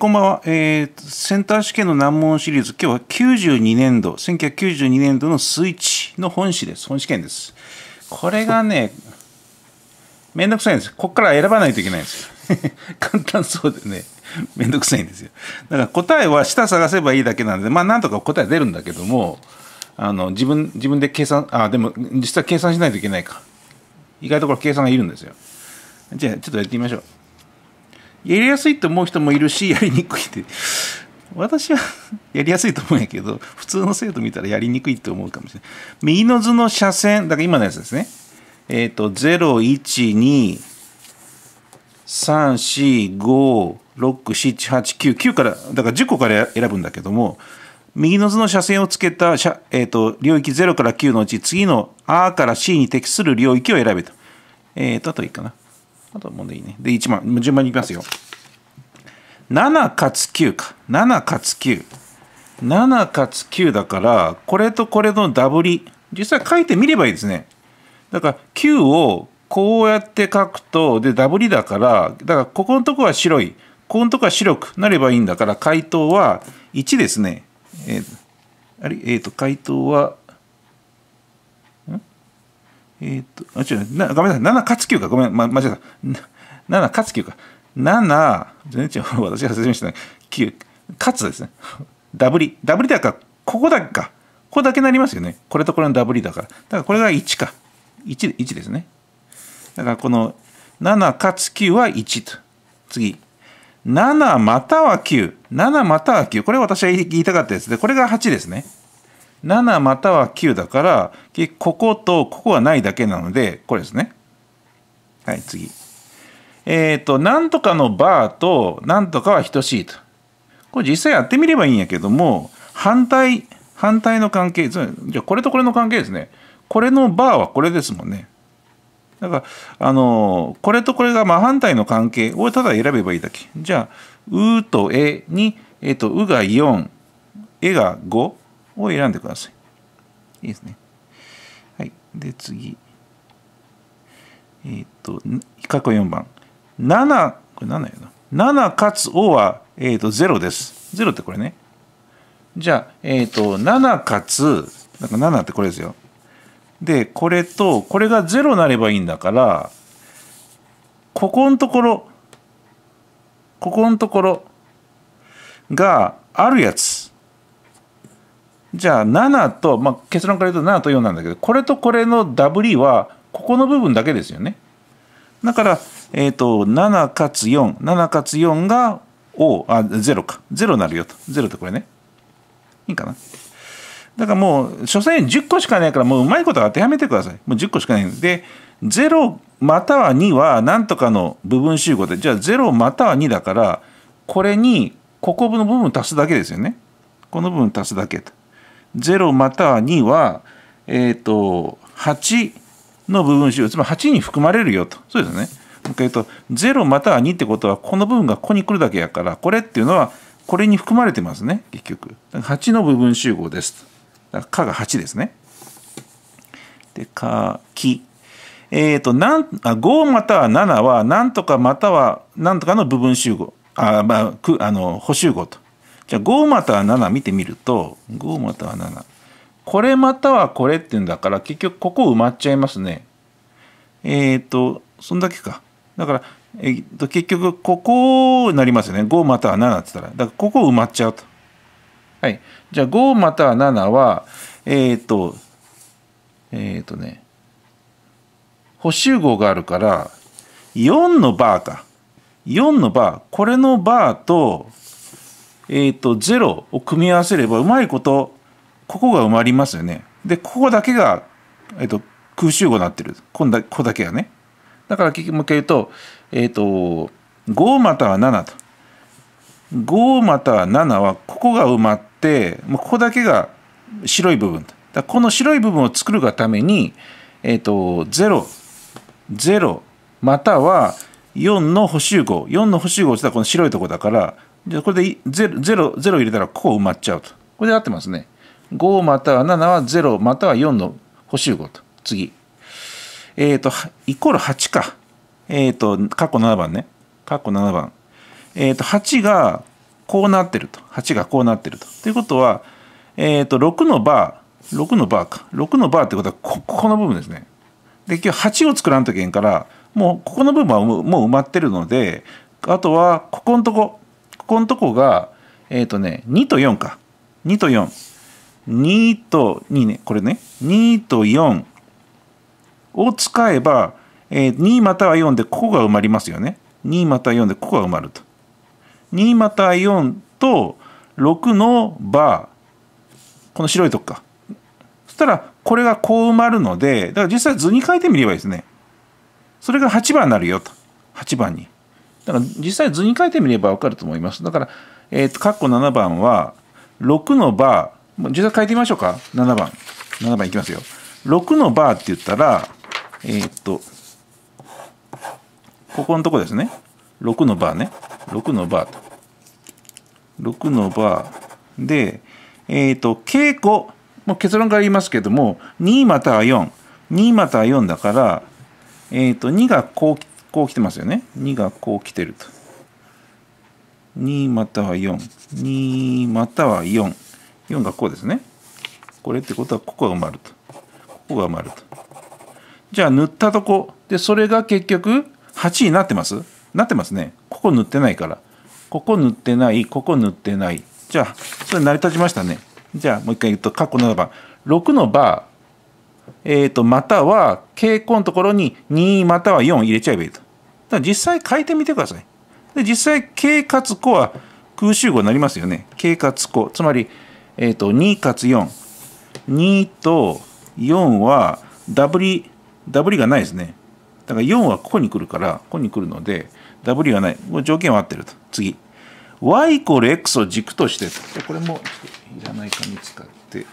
こんばんは、えー、センター試験の難問シリーズ、今日は92年度、1992年度のスイッチの本試です、本試験です。これがね、めんどくさいんです。ここから選ばないといけないんですよ。簡単そうでね、めんどくさいんですよ。だから答えは下探せばいいだけなんで、まあなんとか答え出るんだけども、あの自分自分で計算、あ、でも実は計算しないといけないか。意外とこれ計算がいるんですよ。じゃあちょっとやってみましょう。やりやすいと思う人もいるしやりにくいって私は やりやすいと思うんやけど普通の生徒見たらやりにくいって思うかもしれない右の図の斜線だから今のやつですねえっ、ー、と01234567899からだから10個から選ぶんだけども右の図の斜線をつけた、えーと、と領域0から9のうち次の R から C に適する領域を選べと。えっ、ー、と、あといいかな。あとはもんでいいね。で、1番、順番にいきますよ。7かつ9か。7かつ9。7かつ9だから、これとこれのダブリ。実際書いてみればいいですね。だから9をこうやって書くと、で、ダブリだから、だからここのとこは白い。ここのとこは白くなればいいんだから、回答は1ですね。えー、あれえっ、ー、と、回答はえっ、と、あ、違う、なごめんなさい。7かつ9か。ごめん、ま、間違えた。7かつ9か。7、全然違う。私が説明してない。9、かつですね。ダブリ。ダブリだから、ここだけか。ここだけなりますよね。これとこれのダブリだから。だからこれが1か。1, 一ですね。だからこの7かつ9は1と。次。7または9。7または9。これ私は言いたかったやつで、これが8ですね。7または9だからこことここはないだけなのでこれですねはい次えっ、ー、となんとかのバーとなんとかは等しいとこれ実際やってみればいいんやけども反対反対の関係じゃあこれとこれの関係ですねこれのバーはこれですもんねだからあのこれとこれが真反対の関係をただ選べばいいだけじゃあ「う」と「え」に「えーと、とう」が4「え」が5を選んでください。いいですね。はい。で、次。えー、っと、過去4番。7、これ7やな。7かつ O は、えー、っと0です。0ってこれね。じゃあ、えー、っと、7かつ、なんか7ってこれですよ。で、これと、これが0なればいいんだから、ここのところ、ここのところがあるやつ。じゃあ7と、まあ、結論から言うと7と4なんだけどこれとこれのダブリはここの部分だけですよねだから、えーと、7かつ47かつ4が O あ0か0になるよと0ってこれねいいかなだからもう所詮10個しかないからもううまいこと当てはめてくださいもう10個しかないんで0または2は何とかの部分集合でじゃあ0または2だからこれにここの部分足すだけですよねこの部分足すだけと0または2は、えっ、ー、と、8の部分集合、つまり8に含まれるよと。そうですね。もう一回言うと、0または2ってことは、この部分がここに来るだけやから、これっていうのは、これに含まれてますね、結局。8の部分集合です。だから、かが8ですね。で、か、き。えっ、ー、と、なん5または7は、何とかまたは、何とかの部分集合。あ、まあ、くあの、補集合と。じゃあ5または7見てみると5または7これまたはこれって言うんだから結局ここ埋まっちゃいますねえっ、ー、とそんだけかだから、えーと、と結局ここになりますよね5または7って言ったらだからここ埋まっちゃうとはいじゃあ5または7はえっ、ー、とえっ、ー、とね補集合があるから4のバーか4のバーこれのバーとえっ、ー、と、0を組み合わせれば、うまいこと、ここが埋まりますよね。で、ここだけが、えっ、ー、と、空集合になってる。こんだ、ここだけがね。だから、結局もう一回言うと、えっ、ー、と、5または7と。5または7は、ここが埋まって、もうここだけが白い部分。だこの白い部分を作るがために、えっ、ー、と、0、0、または4の補集合。4の補集合ってこの白いところだから、ゃこれで 0, 0, 入れたらここ埋まっちゃうと。これで合ってますね。5または7は0または4の補集合と。次。えっ、ー、と、イコール8か。えっ、ー、と、括弧7番ね。括弧7番。えっ、ー、と、8がこうなってると。8がこうなってると。ということは、えっ、と、6のバー、6のバーか。6のバーってことはこ、ここの部分ですね。で、今日8を作らんといけんから、もうここの部分はもう埋まってるので、あとは、ここのとこ、このとこがえっ、ー、とね2と4か2と42と2ねこれね2と4を使えば、えー、2または4でここが埋まりますよね2または4でここが埋まると2または4と6のバーこの白いとこかそしたらこれがこう埋まるのでだから実際図に書いてみればいいですねそれが8番になるよと8番に。だから実際図に書いてみれば分かると思います。だから、えっ、ー、と、カッコ7番は、6のバー、実際書いてみましょうか。7番。7番いきますよ。6のバーって言ったら、えっ、ー、と、ここのとこですね。6のバーね。6のバーと。6のバーで、えっ、ー、と、稽古、もう結論から言いますけども、2または4。2または4だから、えっ、ー、と、2がこう来こう来てますよね。2がこう来てると。2または4。2または4。4がこうですね。これってことはここが埋まると。ここが埋まると。じゃあ塗ったとこ。で、それが結局8になってますなってますね。ここ塗ってないから。ここ塗ってない、ここ塗ってない。じゃあ、それ成り立ちましたね。じゃあ、もう一回言うと、括弧7番。6のバーえー、とまたは傾向のところに2または4入れちゃえばいいと。だから実際変えてみてください。で実際、K かつ子は空集合になりますよね。K かつ子。つまり、えー、と2かつ4。2と4はダブリ、ダブリがないですね。だから4はここに来るから、ここに来るので、ダブリがない。もう条件は合ってると。次。y イコール x を軸としてこれもいらない紙使って。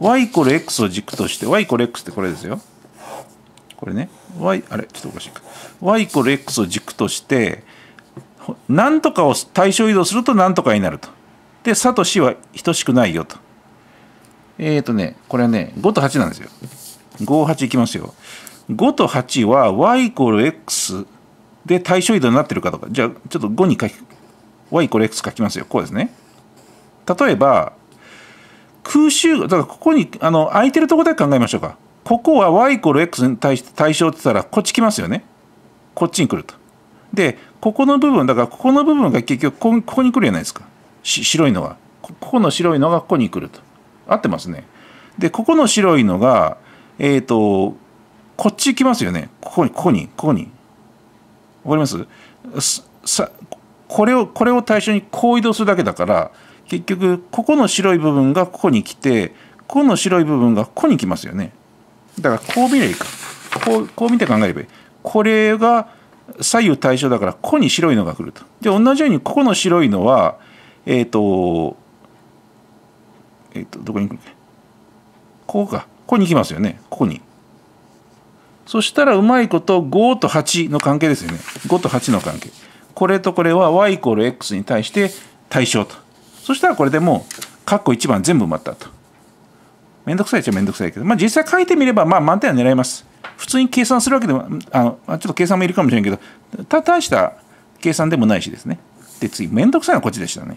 y イコール x を軸として、y イコール x ってこれですよ。これね。y、あれちょっとおかしいか。y イコール x を軸として、何とかを対象移動すると何とかになると。で、差と死は等しくないよと。えっ、ー、とね、これはね、5と8なんですよ。5、8いきますよ。5と8は y イコール x で対象移動になってるかとか。じゃあ、ちょっと5に書き、y イコール x 書きますよ。こうですね。例えば、空襲だからここにあの空いてるとこだけ考えましょうかここは y イコール x に対して対象って言ったらこっち来ますよねこっちに来るとでここの部分だからここの部分が結局ここに来るじゃないですか白いのがここの白いのがここに来ると合ってますねでここの白いのがえっ、ー、とこっち来ますよねここにここにここにわかりますさこれをこれを対象にこう移動するだけだから結局ここの白い部分がここに来てここの白い部分がここに来ますよねだからこう見ればいいかこうこう見て考えればいいこれが左右対称だからここに白いのが来るとで同じようにここの白いのはえっ、ー、とえっ、ー、とどこに来るここかここに来ますよねここにそしたらうまいこと5と8の関係ですよね5と8の関係これとこれは y イコール x に対して対称とそしたらこれでもう、カッコ1番全部埋まったと。めんどくさいっちゃめんどくさいけど、まあ実際書いてみれば、まあ満点は狙います。普通に計算するわけでも、あの、ちょっと計算もいるかもしれんけど、た、大した計算でもないしですね。で、次、めんどくさいのはこっちでしたね。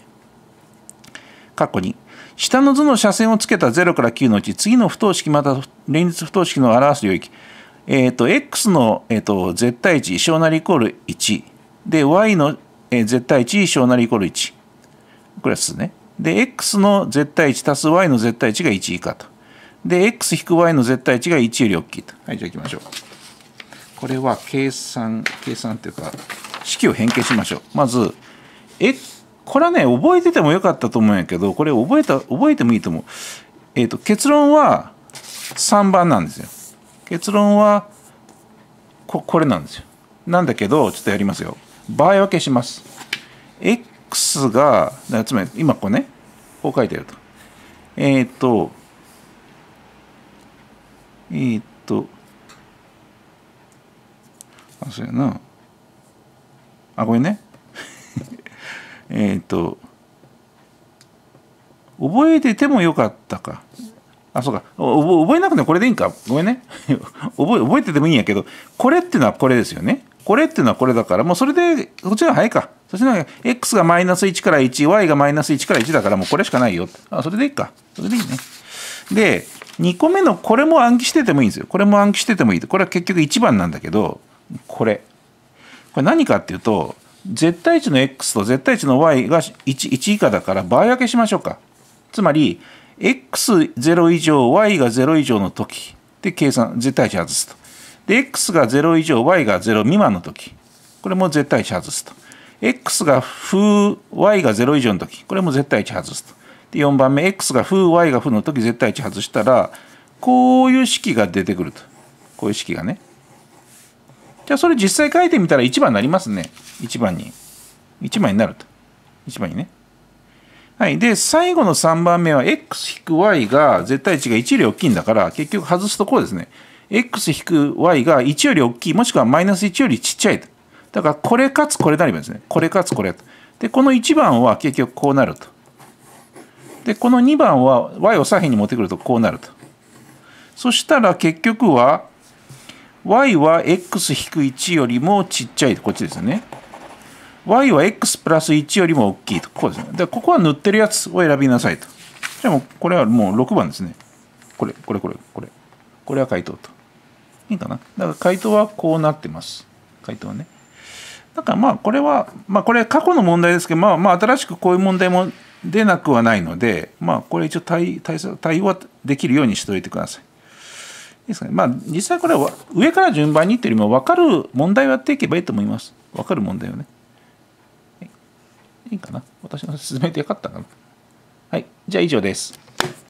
カッコ2。下の図の斜線をつけた0から9のうち、次の不等式また連立不等式の表す領域。えっ、ー、と、x の、えーと、と絶対値小なりイコール1。で、y の、えー、絶対値小なりイコール1。クラスですね。で、x の絶対値足す y の絶対値が1以下と。で、x-y の絶対値が1より大きいと。はい、じゃあ行きましょう。これは計算、計算っていうか、式を変形しましょう。まず、え、これはね、覚えててもよかったと思うんやけど、これ覚えた、覚えてもいいと思う。えっ、ー、と、結論は3番なんですよ。結論はこ、これなんですよ。なんだけど、ちょっとやりますよ。場合分けします。x が、つまり今こうね、こう書いてあると。えっ、ー、と、えっ、ー、と、あ、そうやな。あ、これね。えっと、覚えててもよかったか。あ、そうか。覚えなくてもこれでいいんか。ごめんね。覚え覚えててもいいんやけど、これってのはこれですよね。これってのはこれだから、もうそれで、こっちは早いか。そしてね、x がマイナス1から1、y がマイナス1から1だからもうこれしかないよ。あ、それでいいか。それでいいね。で、2個目のこれも暗記しててもいいんですよ。これも暗記しててもいい。これは結局1番なんだけど、これ。これ何かっていうと、絶対値の x と絶対値の y が 1, 1以下だから倍分けしましょうか。つまり、x0 以上、y が0以上の時で計算、絶対値外すと。で、x が0以上、y が0未満の時。これも絶対値外すと。X が負 Y が0以上の時これも絶対値外すと。で4番目 X が負 Y が負の時絶対値外したらこういう式が出てくるとこういう式がね。じゃあそれ実際書いてみたら1番になりますね。1番に。1番になると。1番にね。はい。で、最後の3番目は x-y が絶対値が1より大きいんだから、結局外すとこうですね。x-y が1より大きい、もしくはマイナス1よりちっちゃいと。だからこれかつこれなりばですねこれかつこれでこの1番は結局こうなるとでこの2番は y を左辺に持ってくるとこうなるとそしたら結局は y は x-1 よりもちっちゃいこっちですよね y は x プラス1よりも大きいとこうですねでここは塗ってるやつを選びなさいとじゃあもうこれはもう6番ですねこれこれこれこれこれは回答といいかなだから回答はこうなってます回答はねだからまあこれは、まあ、これ過去の問題ですけど、まあ、まあ新しくこういう問題も出なくはないので、まあ、これ一応対対対応はできるようにしておいてください。ですねまあ、実際これは上から順番にっていうよりも分かる問題をやっていけばいいと思います。分かる問題をね。いいかな私の説明でよかったかなはい。じゃあ以上です。